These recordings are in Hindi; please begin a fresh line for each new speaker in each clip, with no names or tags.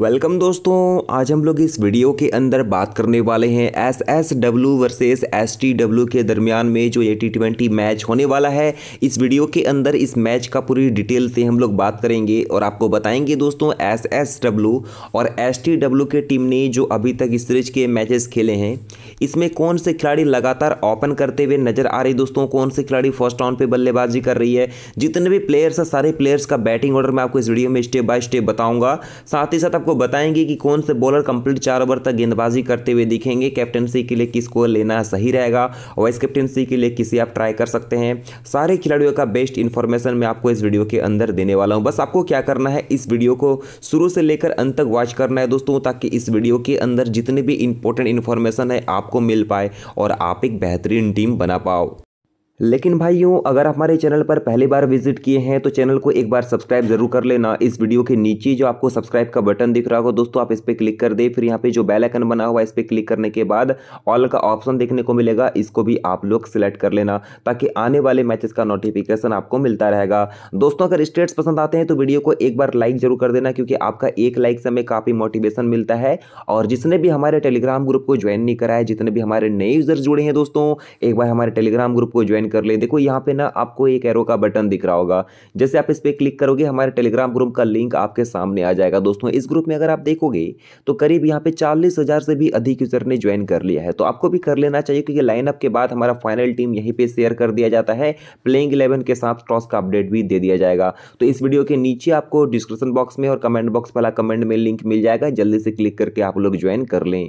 वेलकम दोस्तों आज हम लोग इस वीडियो के अंदर बात करने वाले हैं S S W versus S T W के दरमियान में जो ये टी ट्वेंटी मैच होने वाला है इस वीडियो के अंदर इस मैच का पूरी डिटेल से हम लोग बात करेंगे और आपको बताएंगे दोस्तों एस एस डब्ल्यू और एस टी डब्ल्यू के टीम ने जो अभी तक इस सीरीज के मैचेस खेले हैं इसमें कौन से खिलाड़ी लगातार ओपन करते हुए नजर आ रही दोस्तों कौन से खिलाड़ी फर्स्ट राउंड पर बल्लेबाजी कर रही है जितने भी प्लेयर्स हैं सारे प्लेयर्स का बैटिंग ऑर्डर मैं आपको इस वीडियो में स्टेप बाय स्टेप बताऊँगा साथ ही साथ आपको बताएंगे कि कौन से बॉलर कंप्लीट चार ओवर तक गेंदबाजी करते हुए दिखेंगे कैप्टनसी के लिए किसको लेना सही रहेगा वाइस कैप्टनसी के लिए किसी आप ट्राई कर सकते हैं सारे खिलाड़ियों का बेस्ट इन्फॉर्मेशन मैं आपको इस वीडियो के अंदर देने वाला हूँ बस आपको क्या करना है इस वीडियो को शुरू से लेकर अंत तक वॉच करना है दोस्तों ताकि इस वीडियो के अंदर जितने भी इंपॉर्टेंट इन्फॉर्मेशन है आपको मिल पाए और आप एक बेहतरीन टीम बना पाओ लेकिन भाइयों अगर हमारे चैनल पर पहली बार विजिट किए हैं तो चैनल को एक बार सब्सक्राइब जरूर कर लेना इस वीडियो के नीचे जो आपको सब्सक्राइब का बटन दिख रहा होगा दोस्तों आप इस पर क्लिक कर दे फिर यहाँ पे जो बेल आइकन बना हुआ है इस पर क्लिक करने के बाद ऑल का ऑप्शन देखने को मिलेगा इसको भी आप लोग सिलेक्ट कर लेना ताकि आने वाले मैचेस का नोटिफिकेशन आपको मिलता रहेगा दोस्तों अगर स्टेट्स पसंद आते हैं तो वीडियो को एक बार लाइक जरूर कर देना क्योंकि आपका एक लाइक से हमें काफ़ी मोटिवेशन मिलता है और जिसने भी हमारे टेलीग्राम ग्रुप को ज्वाइन नहीं कराया जितने भी हमारे नए यूजर जुड़े हैं दोस्तों एक बार हमारे टेलीग्राम ग्रुप को ज्वाइन ज्वाइन कर लें देखो यहाँ पे ना आपको एक एरो का बटन दिख रहा होगा जैसे आप इस पर क्लिक करोगे हमारे टेलीग्राम ग्रुप का लिंक आपके सामने आ जाएगा दोस्तों इस ग्रुप में अगर आप देखोगे तो करीब यहाँ पे चालीस हज़ार से भी अधिक यूज़र ने ज्वाइन कर लिया है तो आपको भी कर लेना चाहिए क्योंकि लाइनअप के बाद हमारा फाइनल टीम यहीं पर शेयर कर दिया जाता है प्लेइंग इलेवन के साथ टॉस का अपडेट भी दे दिया जाएगा तो इस वीडियो के नीचे आपको डिस्क्रिप्शन बॉक्स में और कमेंट बॉक्स वाला कमेंट में लिंक मिल जाएगा जल्दी से क्लिक करके आप लोग ज्वाइन कर लें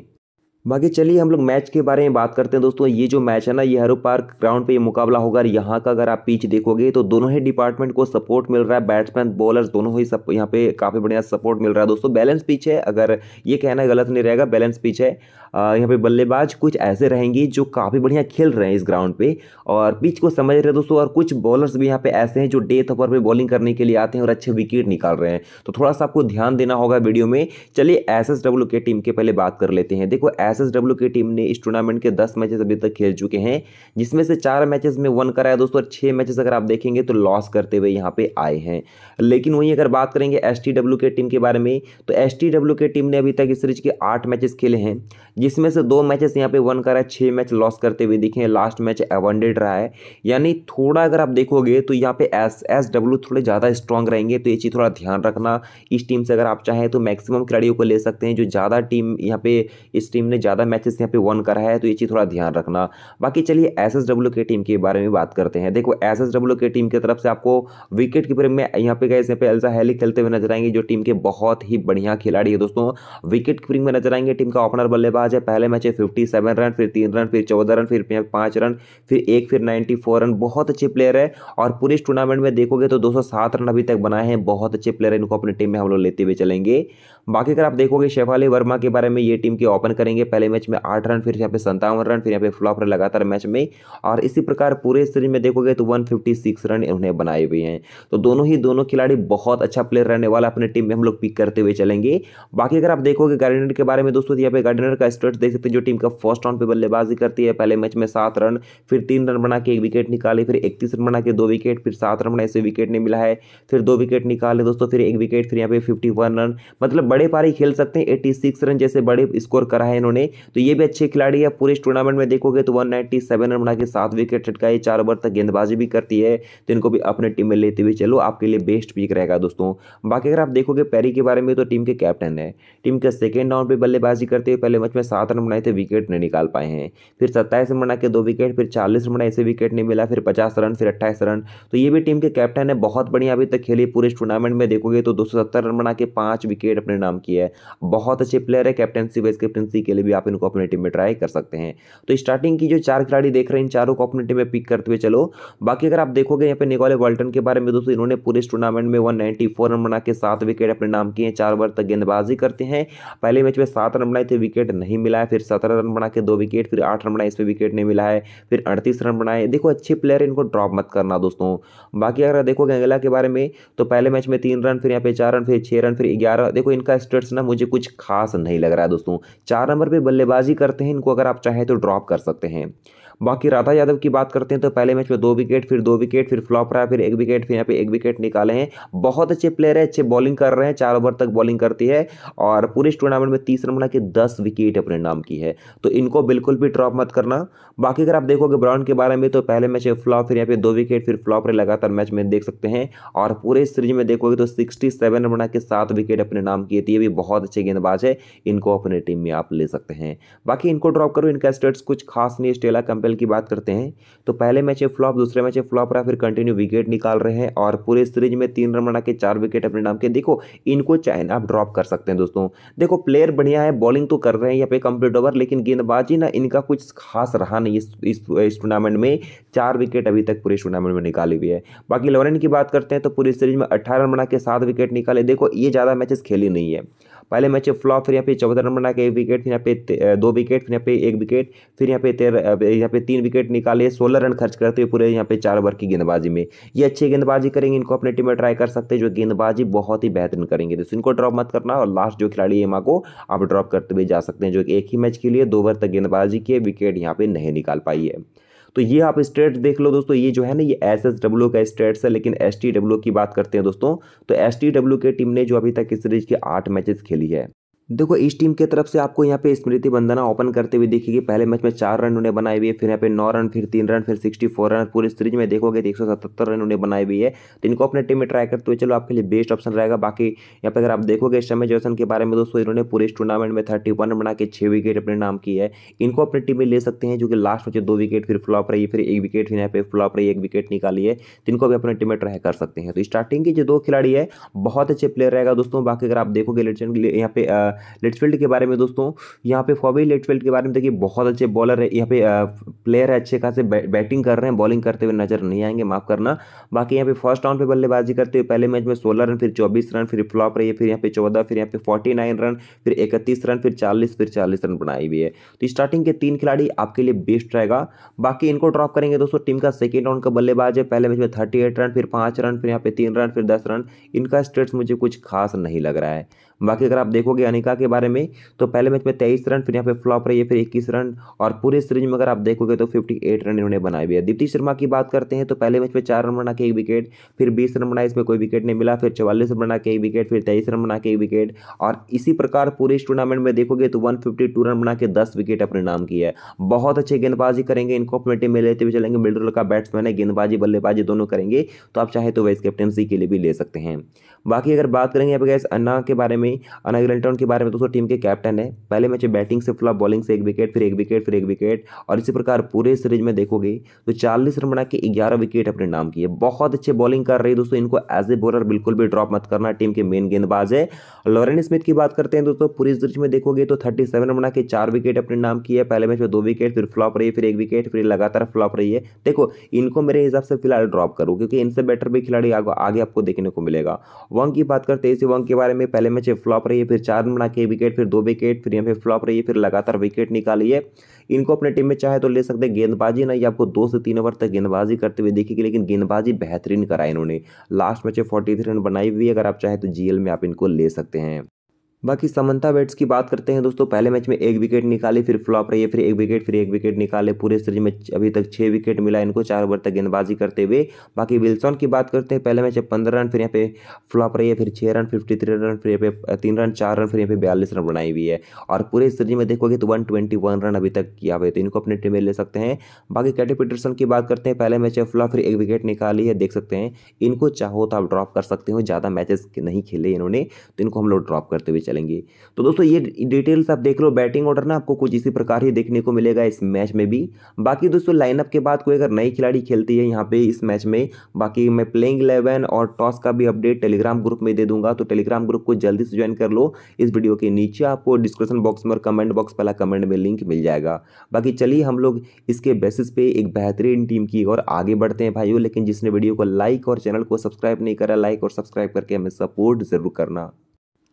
बाकी चलिए हम लोग मैच के बारे में बात करते हैं दोस्तों ये जो मैच है ना ये हरू पार्क ग्राउंड पे ये मुकाबला होगा और यहाँ का अगर आप पिच देखोगे तो दोनों ही डिपार्टमेंट को सपोर्ट मिल रहा है बैट्समैन बॉलर्स दोनों ही सब यहाँ पे काफ़ी बढ़िया सपोर्ट मिल रहा है दोस्तों बैलेंस पिच है अगर ये कहना गलत नहीं रहेगा बैलेंस पिच है यहाँ पे बल्लेबाज कुछ ऐसे रहेंगे जो काफ़ी बढ़िया खेल रहे हैं इस ग्राउंड पे और पिच को समझ रहे दोस्तों और कुछ बॉलर्स भी यहाँ पे ऐसे हैं जो डेथ ओवर पे बॉलिंग करने के लिए आते हैं और अच्छे विकेट निकाल रहे हैं तो थोड़ा सा आपको ध्यान देना होगा वीडियो में चलिए एस एस डब्ल्यू के टीम के पहले बात कर लेते हैं देखो डब्ल्यू की टीम ने इस टूर्नामेंट के दस मैचेस अभी तक खेल चुके हैं जिसमें से चार मैचेस में वन कराया दोस्तों और छः मैचेस अगर आप देखेंगे तो लॉस करते हुए यहाँ पे आए हैं लेकिन वहीं अगर बात करेंगे एस की टीम के बारे में तो एस की टीम ने अभी तक इस सीरीज के आठ मैचेस खेले हैं जिसमें से दो मैचेस यहाँ पे वन करा है छः मैच लॉस करते हुए दिखे लास्ट मैच एवंडेड रहा है यानी थोड़ा अगर आप देखोगे तो यहाँ पे एस एस डब्ल्यू थोड़े ज़्यादा स्ट्रांग रहेंगे तो ये चीज़ थोड़ा ध्यान रखना इस टीम से अगर आप चाहें तो मैक्सिमम खिलाड़ियों को ले सकते हैं जो ज़्यादा टीम यहाँ पे इस टीम ने ज़्यादा मैचेस यहाँ पे वन करा है तो ये चीज़ थोड़ा ध्यान रखना बाकी चलिए एस एस डब्ल्यू के टीम के बारे में बात करते हैं देखो एस एस डब्ल्यू के टीम की तरफ से आपको विकेट कीपर में यहाँ पे गए यहाँ पे एल्जा हैली खेलते हुए नजर आएंगे जो टीम के बहुत ही बढ़िया खिलाड़ी है दोस्तों विकेट कीपिंग में नजर आएंगे टीम का ओपनर बल्लेबाज बल्लेबाज है पहले मैच है फिफ्टी सेवन रन फिर तीन रन फिर चौदह रन फिर पाँच रन फिर एक फिर नाइन्टी फोर रन बहुत अच्छे प्लेयर है और पूरे टूर्नामेंट में देखोगे तो दो सौ सात रन अभी तक बनाए हैं बहुत अच्छे प्लेयर इनको अपनी टीम में हम लोग लेते हुए चलेंगे बाकी अगर आप देखोगे शेफाली वर्मा के बारे में ये टीम के ओपन करेंगे पहले मैच में आठ रन फिर यहाँ पे संतावन रन फिर यहाँ पे फ्लॉप रन लगातार मैच में और इसी प्रकार पूरे सीरीज में देखोगे तो वन रन इन्होंने बनाए हुए हैं तो दोनों ही दोनों खिलाड़ी बहुत अच्छा प्लेयर रहने वाला अपने टीम में हम लोग पिक करते हुए चलेंगे बाकी अगर आप देखोगे गार्डनर के बारे में दोस्तों तो यहाँ पे गार्डनर का स्टेट देख सकते हैं जो टीम का फर्स्ट राउंड पे बल्लेबाजी करती है पहले मैच में सात रन फिर तीन रन बना के एक विकेट निकाले फिर इकतीस रन बना के दो विकेट फिर सात रन बना ऐसे विकेट नहीं मिला है फिर दो विकेट निकाले दोस्तों फिर एक विकेट फिर यहाँ पे फिफ्टी रन मतलब बड़े पारी खेल सकते हैं एट्टी सिक्स रन जैसे बड़े स्कोर करा है इन्होंने तो ये भी अच्छे खिलाड़ी है पूरे टूर्नामेंट में देखोगे तो सेवन रन बना के सात विकेट है चार ओवर तक गेंदबाजी भी करती है तो इनको भी अपने टीम में लेते हुए चलो आपके लिए बेस्ट पिक रहेगा दोस्तों बाकी अगर आप देखोगे पैरी के बारे में तो टीम के कैप्टन है टीम के सेकेंड राउंड पर बल्लेबाजी करते हुए पहले मैच में सात रन बनाए थे विकेट नहीं निकाल पाए हैं फिर सत्ताईस रन बना के दो विकेट फिर चालीस रन बनाए इसे विकेट नहीं मिला फिर पचास रन फिर अट्ठाईस रन तो ये भी टीम के कैप्टन है बहुत बढ़िया अभी तक खेली पूरे टूर्नामेंट में देखोगे तो दो रन बना के पाँच विकेट अपने नाम किया है बहुत अच्छे प्लेयर है कैप्टनसी वाइस कैप्टनसी के लिए भी आप इनको अपने टीम में ट्राई कर सकते हैं तो स्टार्टिंग की जो चार खिलाड़ी देख रहे हैं इन चारों को अपने टीम में पिक करते हुए चलो बाकी अगर आप देखोगे यहाँ पे निकोले वर्ल्टन के बारे में दोस्तों इन्होंने पूरे टूर्नामेंट में वन रन बना के सात विकेट अपने नाम किए हैं चार बार तक गेंदबाजी करते हैं पहले मैच में सात रन बनाए थे विकेट नहीं मिला है फिर सत्रह रन बना के दो विकेट फिर आठ रन बनाए इसमें विकेट नहीं मिला है फिर अड़तीस रन बनाए देखो अच्छे प्लेयर इनको ड्रॉप मत करना दोस्तों बाकी अगर देखोगे गंगला के बारे में तो पहले मैच में तीन रन फिर यहाँ पे चार रन फिर छह रन फिर ग्यारह देखो इनका स्टेट्स ना मुझे कुछ खास नहीं लग रहा है दोस्तों चार नंबर पर बल्लेबाजी करते हैं इनको अगर आप चाहें तो ड्रॉप कर सकते हैं बाकी राधा यादव की बात करते हैं तो पहले मैच में दो विकेट फिर दो विकेट फिर फ्लॉप रहा फिर एक विकेट फिर यहाँ पे एक विकेट निकाले हैं बहुत अच्छे प्लेयर है अच्छे बॉलिंग कर रहे हैं चार ओवर तक बॉलिंग करती है और पूरे टूर्नामेंट में तीस रन बना के दस विकेट अपने नाम की है तो इनको बिल्कुल भी ड्रॉप मत करना बाकी अगर आप देखोगे ब्राउन के बारे में तो पहले मैच में फ्लॉप फिर यहाँ पे दो विकेट फिर फ्लॉप रहे लगातार मैच में देख सकते हैं और पूरे सीरीज में देखोगे तो सिक्सटी सेवन रन बना के सात विकेट अपने नाम किए थे तो ये भी बहुत अच्छे गेंदबाज है इनको अपने टीम में आप ले सकते हैं बाकी इनको ड्रॉप करो इनका स्टेट्स कुछ खास नहीं स्टेला कंपेयर एल की बात करते हैं तो पहले मैच है फ्लॉप दूसरे मैच है फ्लॉप रहा फिर कंटिन्यू विकेट निकाल रहे हैं और पूरे सीरीज में तीन रन बना के चार विकेट अपने नाम के देखो इनको चाहे ना आप ड्रॉप कर सकते हैं दोस्तों देखो प्लेयर बढ़िया है बॉलिंग तो कर रहे हैं यहाँ पे कंप्लीट ओवर लेकिन गेंदबाजी ना इनका कुछ खास रहा नहीं इस टूर्नामेंट में चार विकेट अभी तक पूरे टूर्नामेंट में निकाली हुई है बाकी लोरेन की बात करते हैं तो पूरी सीरीज में अट्ठारह रन बना के सात विकेट निकाले देखो ये ज़्यादा मैचेस खेली नहीं है पहले मैच फ्लॉप फिर यहाँ पे चौदह रन बना के एक विकेट फिर यहाँ पे दो विकेट फिर यहाँ पे एक विकेट फिर यहाँ पे तेरह यहाँ पे तीन विकेट निकाले सोलह रन खर्च करते हुए पूरे यहाँ पे चार ओवर की गेंदबाजी में ये अच्छी गेंदबाजी करेंगे इनको अपने टीम में ट्राई कर सकते हैं जो गेंदबाजी बहुत ही बेहतरीन करेंगे तो इनको ड्रॉप मत करना और लास्ट जो खिलाड़ी एमा को आप ड्रॉप करते हुए जा सकते हैं जो एक ही मैच के लिए दो ओवर तक गेंदबाजी के विकेट यहाँ पे नहीं निकाल पाई है तो ये आप स्टेट देख लो दोस्तों ये जो है ना ये एस एस डब्ल्यू का स्टेट्स है लेकिन एस टी डब्ल्यू की बात करते हैं दोस्तों तो एस टी डब्ल्यू की टीम ने जो अभी तक इस सीरीज के आठ मैचेस खेली है देखो इस टीम की तरफ से आपको यहाँ पे स्मृति बंदना ओपन करते हुए देखेगी पहले मैच में चार रन उन्हें बनाए हुए फिर यहाँ पे नौ रन फिर तीन रन फिर सिक्सटी फोर रन पूरी सीरीज में देखोगे तो एक सौ सतहत्तर रन उन्हें बनाए हुए है तो इनको अपने टीम में ट्राई करते हुए चलो आपके लिए बेस्ट ऑप्शन रहेगा बाकी यहाँ पे अगर आप देखोगे इस समय जॉसन के बारे में दोस्तों इन्होंने पूरे इस टूर्नामेंट में थर्टी वन बना के छः विकेट अपने नाम की है इनको अपने टीम में ले सकते हैं जो कि लास्ट में दो विकेट फिर फ्लॉप रही फिर एक विकेट फिर यहाँ पे फ्लॉप रही एक विकेट निकाली है तो इनको भी अपने टीम में ट्राई कर सकते हैं तो स्टार्टिंग के जो दो खिलाड़ी है बहुत अच्छे प्लेयर रहेगा दोस्तों बाकी अगर आप देखोगे यहाँ पे लेट्सफील्ड के बारे में दोस्तों यहाँ पे फॉबी लेट्सफील्ड के बारे में देखिए बहुत अच्छे बॉलर है यहाँ पे प्लेयर है अच्छे खासे बैटिंग कर रहे हैं बॉलिंग करते हुए नजर नहीं आएंगे माफ करना बाकी यहाँ पे फर्स्ट राउंड पे बल्लेबाजी करते हुए पहले मैच में सोलह रन फिर चौबीस रन फिर फ्लॉप रही फिर यहाँ पे चौदह फिर यहाँ पे फोर्टी रन फिर इकतीस रन फिर चालीस फिर चालीस रन बनाई हुई है तो स्टार्टिंग के तीन खिलाड़ी आपके लिए बेस्ट रहेगा बाकी इनको ड्रॉप करेंगे दोस्तों टीम का सेकेंड राउंड का बल्लेबाज है पहले मैच में थर्टी रन फिर पाँच रन फिर यहाँ पे तीन रन फिर दस रन इनका स्टेट्स मुझे कुछ खास नहीं लग रहा है बाकी अगर आप देखोगे अनिका के बारे में तो पहले मैच में तेईस रन फिर यहाँ पे फ्लॉप रही है फिर इक्कीस रन और पूरे सीरीज में अगर आप देखोगे तो फिफ्टी एट रन इन्होंने बनाए हुए दीप्ति शर्मा की बात करते हैं तो पहले मैच में चार रन बना के एक विकेट फिर बीस रन बनाए इसमें कोई विकेट नहीं मिला फिर चवालीस रन बना के एक विकेट फिर तेईस रन बना के एक विकेट और इसी प्रकार पूरे इस टूर्नामेंट में देखोगे तो वन रन बना के दस विकेट अपने नाम की है बहुत अच्छे गेंदबाजी करेंगे इनको अपने टीम में लेते हुए चलेंगे मिडल का बैट्समैन है गेंदबाजी बल्लेबाजी दोनों करेंगे तो आप चाहे तो वाइस कैप्टनसी के लिए भी ले सकते हैं बाकी अगर बात करेंगे अब गैस अन्ना के बारे में में अनागिल एल्टन के बारे में दोस्तों टीम के कैप्टन है पहले मैच बैटिंग से फ्लॉप बॉलिंग से एक विकेट फिर एक विकेट फिर एक विकेट और इसी प्रकार पूरे सीरीज में देखोगे तो चालीस रन बना के ग्यारह विकेट अपने नाम किए बहुत अच्छे बॉलिंग कर रही दोस्तों इनको एज ए बॉलर बिल्कुल भी ड्रॉप मत करना टीम के मेन गेंदबाज है लॉरेन स्मिथ की बात करते हैं दोस्तों पूरी सीरीज में देखोगे तो थर्टी सेवन बना के चार विकेट अपने नाम किए पहले मैच में दो विकेट फिर फ्लॉप रही फिर एक विकेट फिर लगातार फ्लॉप रही है देखो इनको मेरे हिसाब से फिलहाल ड्रॉप करो क्योंकि इनसे बेटर भी खिलाड़ी आगे आपको देखने को मिलेगा वंग की बात करते हैं इसी वंग के बारे में पहले मैच फ्लॉप रही है फिर चार रन बना के विकेट फिर दो विकेट फिर यहाँ पे फ्लॉप रही है फिर लगातार विकेट निकाली है इनको अपने टीम में चाहे तो ले सकते हैं गेंदबाजी ना ये आपको दो से तीन ओवर तक गेंदबाजी करते हुए देखेगी लेकिन गेंदबाजी बेहतरीन कराई इन्होंने last match forty forty run बनाई हुई अगर आप चाहे तो जीएल में आप इनको ले सकते हैं बाकी समंता बैट्स की बात करते हैं दोस्तों पहले मैच में एक विकेट निकाली फिर फ्लॉप रही है फिर एक विकेट फिर एक विकेट निकाले पूरे सीरीज में अभी तक छः विकेट मिला इनको चार ओवर तक गेंदबाजी करते हुए बाकी विल्सन की बात करते हैं पहले मैच में पंद्रह रन फिर यहाँ पे फ्लॉप रही है फिर छः रन फिफ्टी थ्री रन फिर यहाँ पे तीन रन चार रन फिर यहाँ पे बयालीस रन बनाई हुई है और पूरे सीरीज में देखोगे तो वन ट्वेंटी वन रन अभी तक किया हुआ तो इनको अपनी टीम में ले सकते हैं बाकी कैटी पीटरसन की बात करते हैं पहले मैच में फ्लॉप फिर एक विकेट निकाली है देख सकते हैं इनको चाहो तो आप ड्रॉप कर सकते हो ज़्यादा मैचेस नहीं खेले इन्होंने तो इनको हम लोग ड्रॉप करते हुए चलेंगे तो दोस्तों ये डिटेल्स आप देख लो बैटिंग ऑर्डर ना आपको कुछ इसी प्रकार ही देखने को मिलेगा इस मैच में भी बाकी दोस्तों लाइनअप के बाद कोई अगर नई खिलाड़ी खेलती है यहाँ पे इस मैच में बाकी मैं प्लेइंग इलेवन और टॉस का भी अपडेट टेलीग्राम ग्रुप में दे दूंगा तो टेलीग्राम ग्रुप को जल्दी से ज्वाइन कर लो इस वीडियो के नीचे आपको डिस्क्रिप्शन बॉक्स में और कमेंट बॉक्स पहला कमेंट में लिंक मिल जाएगा बाकी चलिए हम लोग इसके बेसिस पे एक बेहतरीन टीम की और आगे बढ़ते हैं भाइयों लेकिन जिसने वीडियो को लाइक और चैनल को सब्सक्राइब नहीं करा लाइक और सब्सक्राइब करके हमें सपोर्ट ज़रूर करना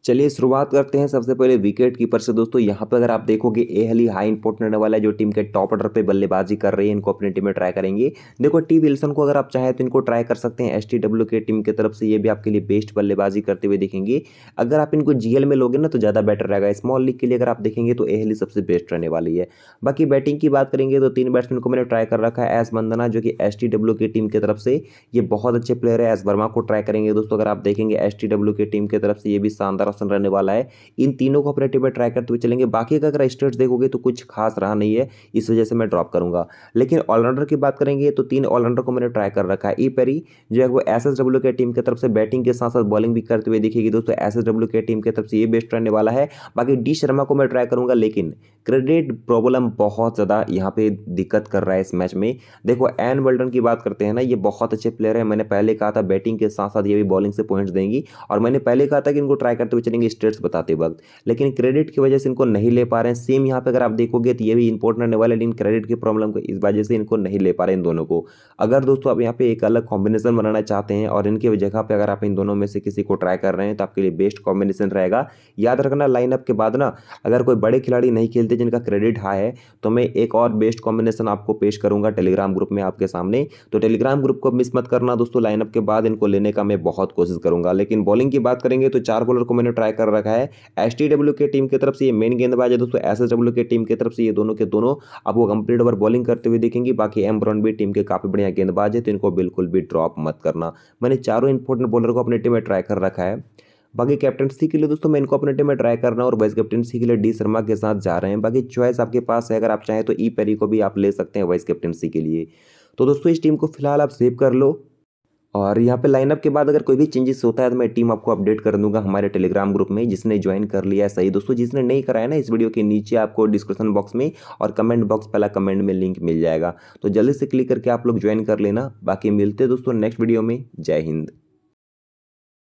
चलिए शुरुआत करते हैं सबसे पहले विकेट कीपर से दोस्तों यहाँ पर अगर आप देखोगे एहली हाई इंपोर्ट रहने वाला है जो टीम के टॉप ऑर्डर पे बल्लेबाजी कर रही है इनको अपनी टीम में ट्राई करेंगे देखो टी विल्सन को अगर आप चाहें तो इनको ट्राई कर सकते हैं एस के टीम की तरफ से ये भी आपके लिए बेस्ट बल्लेबाजी करते हुए देखेंगे अगर आप इनको जी में लोगे ना तो ज़्यादा बेटर रहेगा स्मॉल लीग के लिए अगर आप देखेंगे तो एहली e सबसे बेस्ट रहने वाली है बाकी बैटिंग की बात करेंगे तो तीन बैट्समैन को मैंने ट्राई कर रखा है एस मंदना जो कि एस की टीम की तरफ से ये बहुत अच्छे प्लेयर है एस वर्मा को ट्राई करेंगे दोस्तों अगर आप देखेंगे एस की टीम की तरफ से ये भी शानदार ऑप्शन रहने वाला है इन तीनों को अपने टीम ट्राई करते हुए चलेंगे बाकी का अगर स्टेट्स देखोगे तो कुछ खास रहा नहीं है इस वजह से मैं ड्रॉप करूंगा लेकिन ऑलराउंडर की बात करेंगे तो तीन ऑलराउंडर को मैंने ट्राई कर रखा है ई पेरी जो है वो एस एस डब्ल्यू के टीम की तरफ से बैटिंग के साथ साथ बॉलिंग भी करते हुए देखेगी दोस्तों एस एस डब्ल्यू के टीम की तरफ से ये बेस्ट रहने वाला है बाकी डी शर्मा को मैं ट्राई करूंगा लेकिन क्रेडिट प्रॉब्लम बहुत ज़्यादा यहाँ पे दिक्कत कर रहा है इस मैच में देखो एन वर्ल्डन की बात करते हैं ना ये बहुत अच्छे प्लेयर है मैंने पहले कहा था बैटिंग के साथ साथ ये भी बॉलिंग से पॉइंट्स देंगी और मैंने पहले कहा था कि इनको ट्राई करते हुए चलेंगे स्टेट्स बताते वक्त लेकिन क्रेडिट की वजह से इनको नहीं ले पा रहे हैं सेम यहाँ पे अगर आप देखोगे तो ये भी इंपॉर्टेंट रहने वाले लेकिन क्रेडिट की प्रॉब्लम को इस वजह से इनको नहीं ले पा रहे इन दोनों को अगर दोस्तों आप यहाँ पे एक अलग कॉम्बिनेशन बनाना चाहते हैं और इनके जगह पर अगर आप इन दोनों में से किसी को ट्राई कर रहे हैं तो आपके लिए बेस्ट कॉम्बिनेशन रहेगा याद रखना लाइनअप के बाद ना अगर कोई बड़े खिलाड़ी नहीं खेलते जिनका क्रेडिट हाई है तो मैं एक और बेस्ट कॉम्बिनेशन आपको पेश करूंगा टेलीग्राम ग्रुप में आपके सामने तो टेलीग्राम ग्रुप को मिस मत करना दोस्तों लाइनअप के बाद इनको लेने का मैं बहुत कोशिश करूंगा लेकिन बॉलिंग की बात करेंगे तो चार बॉलर को मैंने ट्राई कर रखा है एस के टीम की तरफ से ये मेन गेंदबाज है दोस्तों एस के टीम की तरफ से ये दोनों के दोनों आपको कंप्लीट ओवर बॉलिंग करते हुए देखेंगे बाकी एम ब्रॉन भी टीम के काफ़ी बढ़िया गेंदबाज है तो इनको बिल्कुल भी ड्रॉप मत करना मैंने चारों इंपॉर्टेंट बॉलर को अपनी टीम में ट्राई कर रखा है बाकी कैप्टनसी के लिए दोस्तों मैं इनको अपने टीम में ट्राई करना और वाइस कैप्टनसी के लिए डी शर्मा के साथ जा रहे हैं बाकी चॉइस आपके पास है अगर आप चाहें तो ई e पेरी को भी आप ले सकते हैं वाइस कैप्टनसी के लिए तो दोस्तों इस टीम को फिलहाल आप सेव कर लो और यहाँ पे लाइनअप के बाद अगर कोई भी चेंजेस होता है तो मैं टीम आपको अपडेट कर दूंगा हमारे टेलीग्राम ग्रुप में जिसने ज्वाइन कर लिया है सही दोस्तों जिसने नहीं कराया ना इस वीडियो के नीचे आपको डिस्क्रिप्शन बॉक्स में और कमेंट बॉक्स पहला कमेंट में लिंक मिल जाएगा तो जल्दी से क्लिक करके आप लोग ज्वाइन कर लेना बाकी मिलते दोस्तों नेक्स्ट वीडियो में जय हिंद